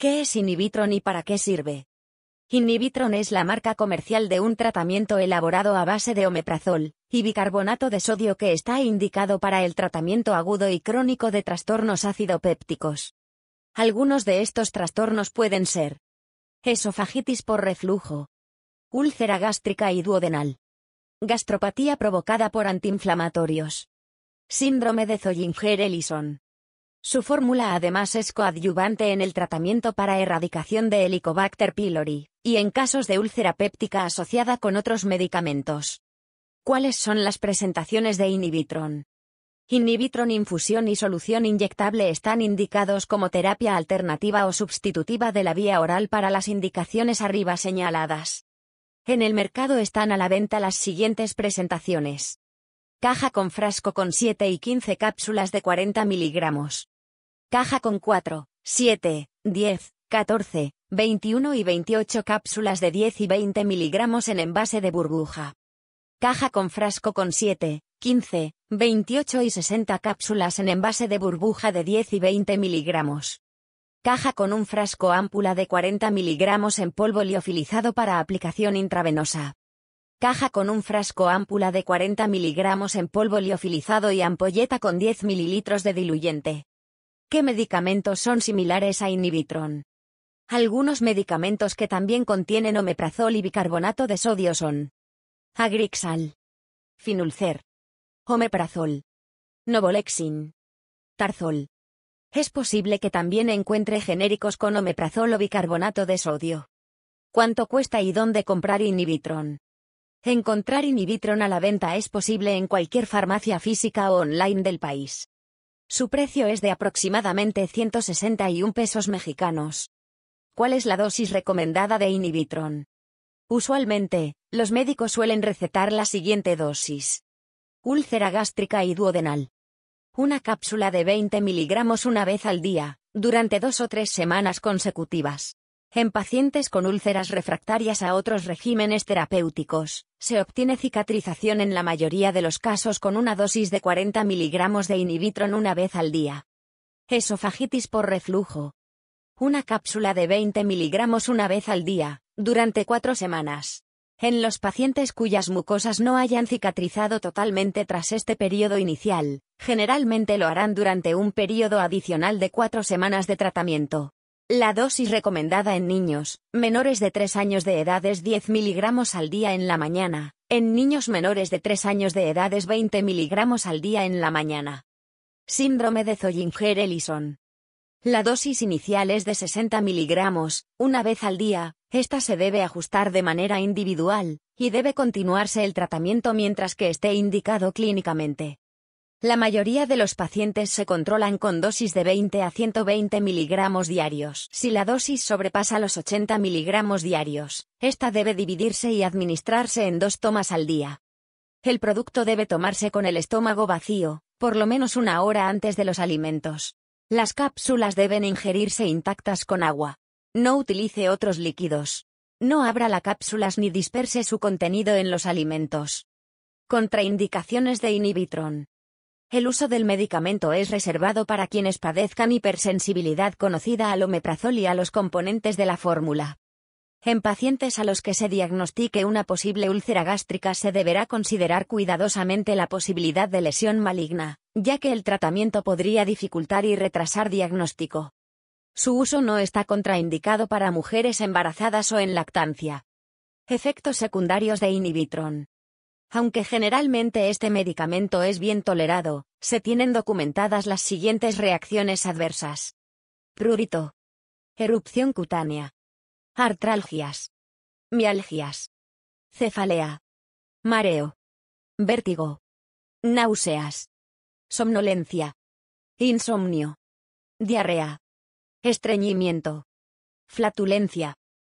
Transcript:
¿Qué es Inhibitron y para qué sirve? Inhibitron es la marca comercial de un tratamiento elaborado a base de omeprazol y bicarbonato de sodio que está indicado para el tratamiento agudo y crónico de trastornos ácido-pépticos. Algunos de estos trastornos pueden ser esofagitis por reflujo, úlcera gástrica y duodenal, gastropatía provocada por antiinflamatorios, síndrome de Zollinger-Ellison, su fórmula además es coadyuvante en el tratamiento para erradicación de Helicobacter pylori, y en casos de úlcera péptica asociada con otros medicamentos. ¿Cuáles son las presentaciones de Inhibitron? Inhibitron infusión y solución inyectable están indicados como terapia alternativa o sustitutiva de la vía oral para las indicaciones arriba señaladas. En el mercado están a la venta las siguientes presentaciones. Caja con frasco con 7 y 15 cápsulas de 40 miligramos caja con 4, 7, 10, 14, 21 y 28 cápsulas de 10 y 20 miligramos en envase de burbuja. Caja con frasco con 7, 15, 28 y 60 cápsulas en envase de burbuja de 10 y 20 miligramos. Caja con un frasco ámpula de 40 miligramos en polvo liofilizado para aplicación intravenosa. Caja con un frasco ámpula de 40 miligramos en polvo liofilizado y ampolleta con 10 mililitros de diluyente. ¿Qué medicamentos son similares a inhibitron? Algunos medicamentos que también contienen omeprazol y bicarbonato de sodio son Agrixal, Finulcer, Omeprazol, Novolexin, Tarzol. Es posible que también encuentre genéricos con omeprazol o bicarbonato de sodio. ¿Cuánto cuesta y dónde comprar Inhibitron? Encontrar Inhibitron a la venta es posible en cualquier farmacia física o online del país. Su precio es de aproximadamente 161 pesos mexicanos. ¿Cuál es la dosis recomendada de Inhibitron? Usualmente, los médicos suelen recetar la siguiente dosis. Úlcera gástrica y duodenal. Una cápsula de 20 miligramos una vez al día, durante dos o tres semanas consecutivas. En pacientes con úlceras refractarias a otros regímenes terapéuticos, se obtiene cicatrización en la mayoría de los casos con una dosis de 40 miligramos de inhibitron una vez al día. Esofagitis por reflujo. Una cápsula de 20 miligramos una vez al día, durante cuatro semanas. En los pacientes cuyas mucosas no hayan cicatrizado totalmente tras este periodo inicial, generalmente lo harán durante un periodo adicional de cuatro semanas de tratamiento. La dosis recomendada en niños menores de 3 años de edad es 10 miligramos al día en la mañana, en niños menores de 3 años de edad es 20 miligramos al día en la mañana. Síndrome de Zollinger-Ellison. La dosis inicial es de 60 miligramos, una vez al día, esta se debe ajustar de manera individual, y debe continuarse el tratamiento mientras que esté indicado clínicamente. La mayoría de los pacientes se controlan con dosis de 20 a 120 miligramos diarios. Si la dosis sobrepasa los 80 miligramos diarios, esta debe dividirse y administrarse en dos tomas al día. El producto debe tomarse con el estómago vacío, por lo menos una hora antes de los alimentos. Las cápsulas deben ingerirse intactas con agua. No utilice otros líquidos. No abra las cápsulas ni disperse su contenido en los alimentos. Contraindicaciones de inhibitron. El uso del medicamento es reservado para quienes padezcan hipersensibilidad conocida al omeprazol y a los componentes de la fórmula. En pacientes a los que se diagnostique una posible úlcera gástrica se deberá considerar cuidadosamente la posibilidad de lesión maligna, ya que el tratamiento podría dificultar y retrasar diagnóstico. Su uso no está contraindicado para mujeres embarazadas o en lactancia. Efectos secundarios de inhibitron. Aunque generalmente este medicamento es bien tolerado, se tienen documentadas las siguientes reacciones adversas. Prurito. Erupción cutánea. Artralgias. Mialgias. Cefalea. Mareo. Vértigo. Náuseas. Somnolencia. Insomnio. Diarrea. Estreñimiento. Flatulencia.